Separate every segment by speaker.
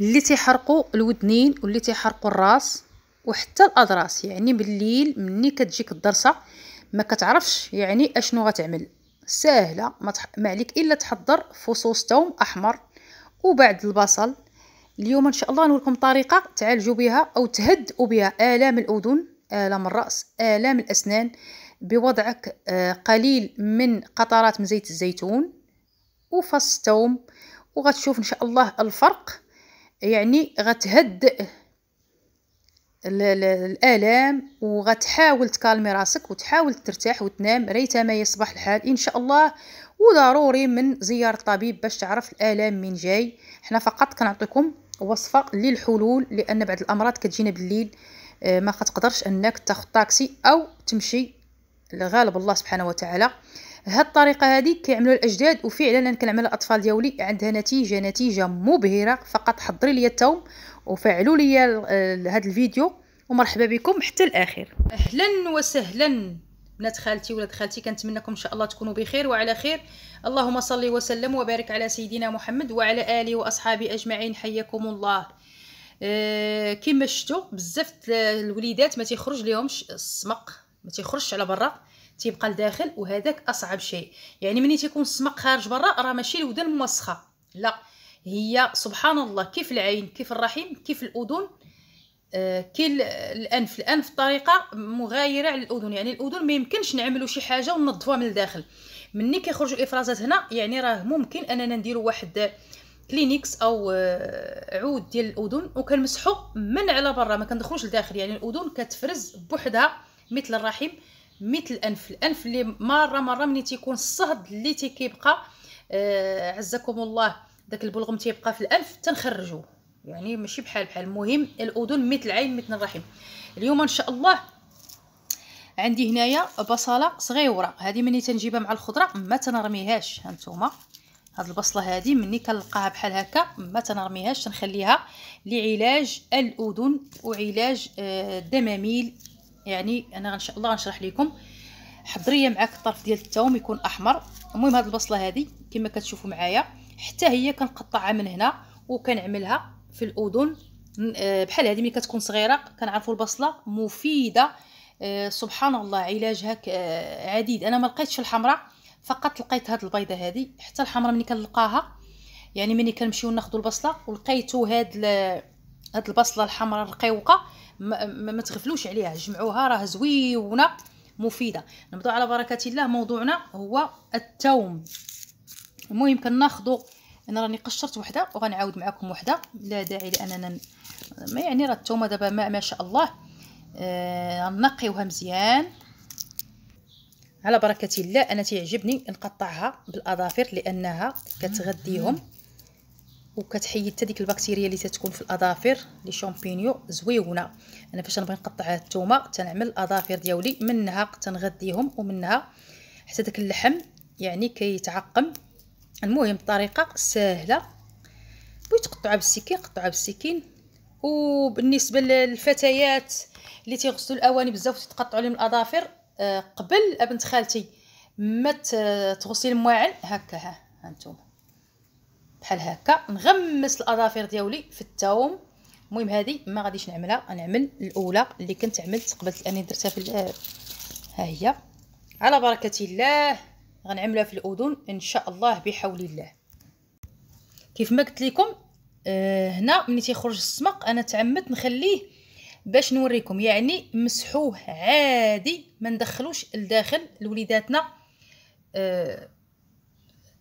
Speaker 1: اللي تيحرقوا الودنين واللي تيحرقوا الراس وحتى الاضراس يعني بالليل مني كتجيك الضرسه ما كتعرفش يعني اشنو غتعمل ساهله ما, تح... ما عليك الا تحضر فصوص ثوم احمر وبعد البصل اليوم ان شاء الله نوريكم طريقه تعالجوا بها او تهدئوا بها الام الاذن الام الراس الام الاسنان بوضعك آه، قليل من قطرات من زيت الزيتون وفص ثوم وغتشوف ان شاء الله الفرق يعني غتهدئ الالام وغتحاول تكالمي راسك وتحاول ترتاح وتنام ريتما يصبح الحال ان شاء الله وضروري من زياره الطبيب باش تعرف الالام من جاي حنا فقط كنعطيكم وصفه للحلول لان بعض الامراض كتجينا بالليل آه، ما كتقدرش انك تاخذ طاكسي او تمشي لغالب الله سبحانه وتعالى هاد الطريقه هذه كيعملوا الاجداد وفعلا انا كنعمل الاطفال ديالي عندها نتيجه نتيجه مبهره فقط حضري لي التوم وفعلوا لي هذا الفيديو ومرحبا بكم حتى الاخر اهلا وسهلا بنات خالتي ولاد خالتي كنتمنىكم ان شاء الله تكونوا بخير وعلى خير اللهم صل وسلم وبارك على سيدنا محمد وعلى اله واصحابه اجمعين حياكم الله أه كما شفتوا بزاف الوليدات ما تيخرج لهمش السمق ما تيخرجش على برا تيبقى لداخل وهذاك اصعب شيء يعني ملي تيكون السمق خارج برا راه ماشي الودن موسخه لا هي سبحان الله كيف العين كيف الرحم كيف الاذن آه، كل الانف الانف طريقه مغايره على الاذن يعني الاذن ما يمكنش نعملوا شي حاجه وننظفوها من الداخل مني كيخرجوا الافرازات هنا يعني راه ممكن اننا نديروا واحد كلينيكس او آه، عود ديال الاذن وكنمسحوا من على برا ما كندخلوش لداخل يعني الاذن كتفرز بوحدها مثل الرحم مثل الانف الانف اللي مره مره ملي تيكون الصهد اللي تيبقى آه عزكم الله داك البلغم تيبقى في الانف تنخرجوه يعني ماشي بحال بحال المهم الاذن مثل العين مثل الرحم اليوم ان شاء الله عندي هنايا بصله صغيره هذه ملي تنجيبها مع الخضره ما تنرميهاش هانتوما هاد البصله هذه ملي كنلقاها بحال هكا ما تنرميهاش تنخليها لعلاج الاذن وعلاج آه، الدماميل يعني انا ان شاء الله غنشرح لكم حضريه معاك الطرف ديال التوم يكون احمر المهم هاد البصله هادي كما كتشوفوا معايا حتى هي كنقطعها من هنا وكنعملها في الاذن آه، بحال هذه ملي كتكون صغيره كنعرفوا البصله مفيده آه، سبحان الله علاجها آه، عديد انا ما لقيتش الحمراء فقط لقيت هاد البيضه هذه حتى الحمراء ملي كنلقاها يعني ملي كنمشيو ناخذوا البصله ولقيتو هاد هاد البصله الحمراء الرقيوقه ما تغفلوش عليها جمعوها راه زويونه مفيده نبداو على بركه الله موضوعنا هو التوم المهم كناخذوا انا راني قشرت وحده وغنعاود معكم وحده لا داعي لاننا ما يعني راه التومه دابا ما, ما شاء الله آه نقيوها مزيان على بركه الله انا تيعجبني نقطعها بالاظافر لانها كتغذيهم وكتحيد حتى ديك البكتيريا اللي تتكون في الاظافر لي شامبينيو زويونه انا فاش نبغي نقطع الثومه تنعمل الاظافر ديالي منها تنغذيهم ومنها حتى داك اللحم يعني كيتعقم المهم الطريقه سهله بغيت تقطعها بالسكين قطعها بالسكين وبالنسبه للفتيات اللي تيغسلوا الاواني بزاف وتتقطعوا لهم الاظافر آه، قبل ابنت خالتي ما تغسل المواعن هكا ها انتم بحال هكا نغمس الاظافر ديالي في التوم المهم هذه ما غاديش نعملها نعمل الاولى اللي كنت عملت قبل اني درتها في ها هي على بركه الله غنعملها في الاذن ان شاء الله بحول الله كيف ما قلت لكم آه هنا ملي تيخرج السمق انا تعمدت نخليه باش نوريكم يعني مسحوه عادي ما ندخلوش لداخل لوليداتنا آه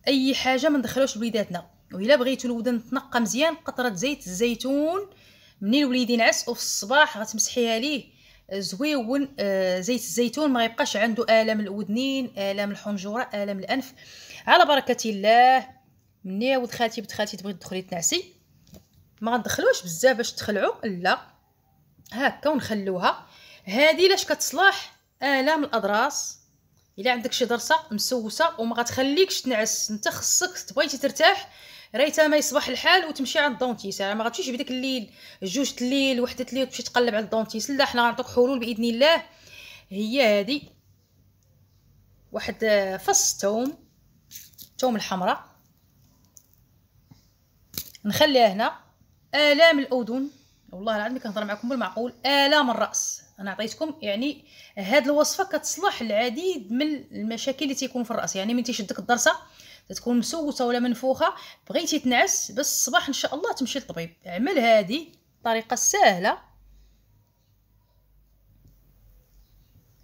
Speaker 1: اي حاجه ما ندخلوش لوليداتنا وإلا بغيتو الودن تنقى مزيان قطرة زيت الزيتون منين الوليد ينعس وفي الصباح غتمسحيها ليه زويون آه، زيت الزيتون ما يبقاش عنده الام الودنين الام الحنجره الام الانف على بركه الله مني ود خالتي بنت خالتي تبغي تدخلي تنعسي ما غندخلوش بزاف باش تخلعوا لا هكا ونخلوها هذه لاش كتصلح الام الاضراس الا عندك شي درسه مسوسه وما غتخليكش تنعس انت خصك تبغيتي ترتاح ريتها ما يصبح الحال وتمشي عند الدونتيس يعني ما غتمشيش بداك الليل جوج الليل وحده الليل تمشي تقلب على الدونتيس لا حنا غنعطيوك حلول باذن الله هي هذه واحد آه، فص توم توم الحمراء نخليها هنا الام الاذن والله العظيم كنهضر معكم بالمعقول الام الراس انا عطيتكم يعني هاد الوصفه كتصلح العديد من المشاكل اللي تيكون في الراس يعني من تيشدك الضرسه تتكون مسوسه ولا منفوخه بغيتي تنعس بس الصباح ان شاء الله تمشي للطبيب عمل هذه الطريقه سهله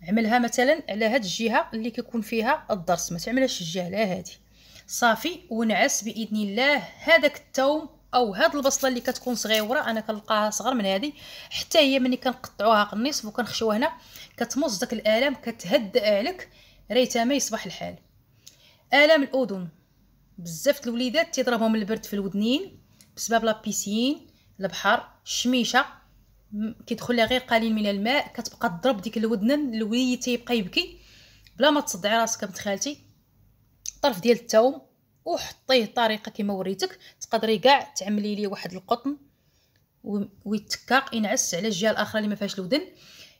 Speaker 1: عملها مثلا على هاد الجهه اللي كيكون فيها الضرس ما تعملهاش الجهه لا هذه صافي ونعس باذن الله هذاك التوم او هاد البصله اللي كتكون صغيوره انا كنلقاها صغر من هذه حتى هي ملي كنقطعوها قنيص وكنخشيوها هنا كتمص داك الالم كتهدئ لك ريتامه يصبح الحال الام الاذن بزاف الوليدات تيضربهم البرد في الودنين بسبب لابيسين البحر الشميشه كيدخل لها غير قليل من الماء كتبقى تضرب ديك الودن الوليد تيبقى يبكي بلا ما تصدعي راسك بنت خالتي طرف ديال التوم وحطيه طريقه كما وريتك تقدري كاع تعملي ليه واحد القطن ويتكاق ينعس على الجهه الاخرى اللي ما فيهاش الودن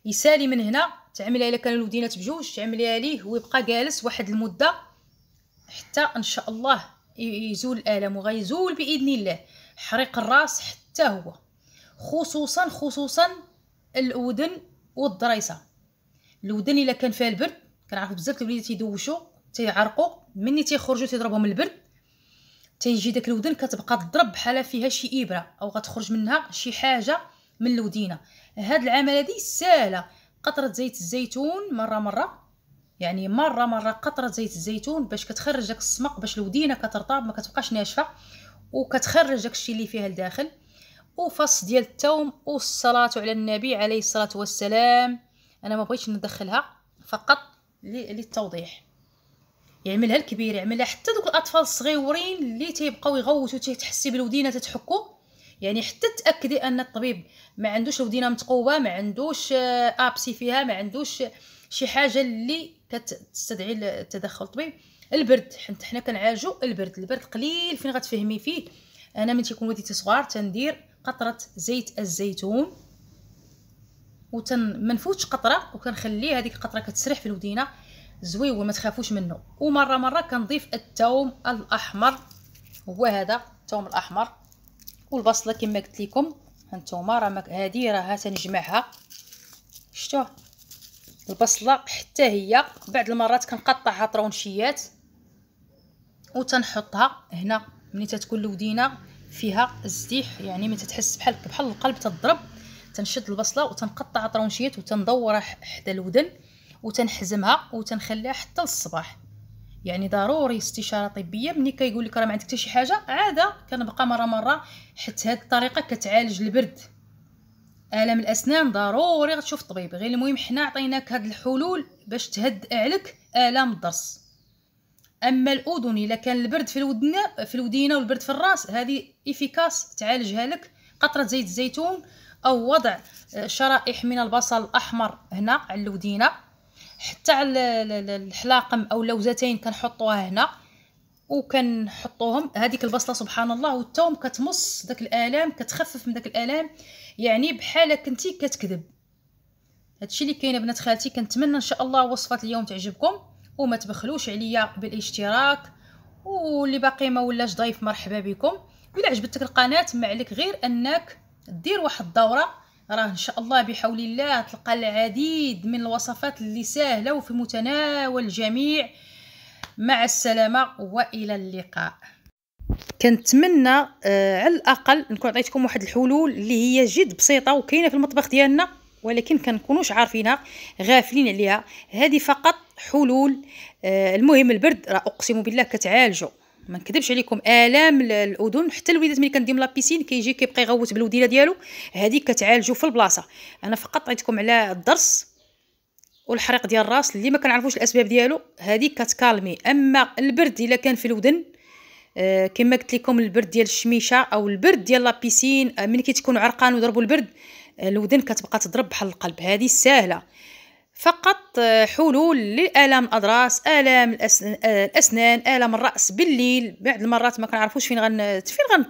Speaker 1: يسالي من هنا تعملي الا كان الودينات بجوج تعمليها ليه ويبقى جالس واحد المده حتى ان شاء الله يزول الالم وغيزول باذن الله حريق الراس حتى هو خصوصا خصوصا الاذن والضريسه الاذن الا كان فيها البرد كنعرفوا بزاف الوليدات يدوشوا تيعرقوا مني تيخرجوا تيضربهم البرد تيجي داك الودن كتبقى تضرب بحال فيها شي ابره او غتخرج منها شي حاجه من الودينه هاد العمل دي ساهله قطره زيت الزيتون مره مره يعني مره مره قطره زيت الزيتون باش كتخرج داك السمق باش الودينه كترطب ما كتبقاش ناشفه وكتخرج داك الشيء اللي فيها لداخل وفص ديال التوم والصلاه على النبي عليه الصلاه والسلام انا ما بغيتش ندخلها فقط للتوضيح يعملها يعني الكبير يعملها يعني حتى دوك الاطفال الصغيورين اللي تيبقاو يغوتوا تيتحسي بالودينه تتحكو يعني حتى تاكدي ان الطبيب ما عندوش الودينه متقوه ما عندوش آه، ابسي فيها ما عندوش شي حاجه اللي كتستدعي التدخل الطبيب البرد حنت حنا كنعالجو البرد البرد قليل فين غتفهمي فيه انا من تيكون ولدي صغار تندير قطره زيت الزيتون وتن منفوتش قطره وكنخلي هذيك القطره كتسرح في الودينه زويوه وما تخافوش منه ومره مره كنضيف الثوم الاحمر هو هذا الثوم الاحمر والبصله كما قلت لكم هانتوما راه هذه راه تنجمعها شتو البصله حتى هي بعض المرات كنقطعها طرونشيات وتنحطها هنا ملي تتكون لودينه فيها الزيح يعني ملي تتحس بحال بحال القلب تضرب تنشد البصله وتنقطع طرونشيات وتندورها حدا الودن وتنحزمها وتنخليها حتى للصباح يعني ضروري استشاره طبيه ملي كيقول لك راه ما عندك حتى شي حاجه عاده كنبقى مره مره حيت هاد الطريقه كتعالج البرد الام الاسنان ضروري غتشوف طبيب غير المهم حنا عطيناك هاد الحلول باش تهد عليك الام الضرس اما الاذن الا كان البرد في الودن في الودينه والبرد في الراس هذه افيكاس تعالجها لك قطره زيت الزيتون او وضع شرائح من البصل الاحمر هنا على الودينه حتى على الحلاقم او لوزتين كنحطوها هنا وكنحطوهم هذيك البصله سبحان الله والتوم كتمص داك الالام كتخفف من داك الالام يعني بحال كنتي كتكذب هادشي اللي كاين بنات خالتي كنتمنى ان شاء الله وصفه اليوم تعجبكم وما تبخلوش عليا بالاشتراك واللي باقي ما ولاش ضيف مرحبا بكم الا عجبتك القناه ما عليك غير انك دير واحد الدوره راه ان شاء الله بحول الله تلقى العديد من الوصفات اللي سهله وفي متناول الجميع مع السلامه والى اللقاء كنتمنى آه على الاقل نكون عطيتكم واحد الحلول اللي هي جد بسيطه وكاينه في المطبخ ديالنا ولكن كنكونوش عارفينها غافلين عليها هذه فقط حلول آه المهم البرد راه اقسم بالله كتعالجو ما نكذبش عليكم الام الاذن حتى الوليدات ملي كنديم لابيسين كيجي كيبقى يغوت بالوديله ديالو هذيك كتعالجو في البلاصه انا فقط عطيتكم على الضرس والحريق ديال الراس اللي ما كنعرفوش الاسباب ديالو هذيك كتكالمي اما البرد الا كان في الودن آه كما قلت لكم البرد ديال الشميشه او البرد ديال لابيسين آه، ملي كتكون عرقان وضربوا البرد آه، الودن كتبقى تضرب بحال القلب هذه ساهله فقط حلول لالام الاضراس الام الاسنان الام الراس بالليل بعض المرات ما كنعرفوش فين غن فين غن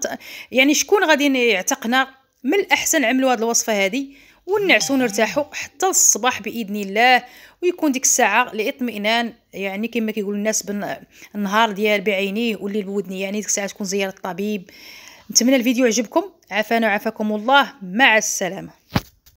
Speaker 1: يعني شكون غادي يعتقنا من الاحسن عملوا هذه الوصفه هذه ونعسوا ونرتاحوا حتى الصباح باذن الله ويكون ديك الساعه لاطمئنان يعني كما كيقول الناس النهار ديال بعينيه والليل بودني يعني ديك الساعه تكون زياره الطبيب نتمنى الفيديو عجبكم عافانا وعافاكم الله مع السلامه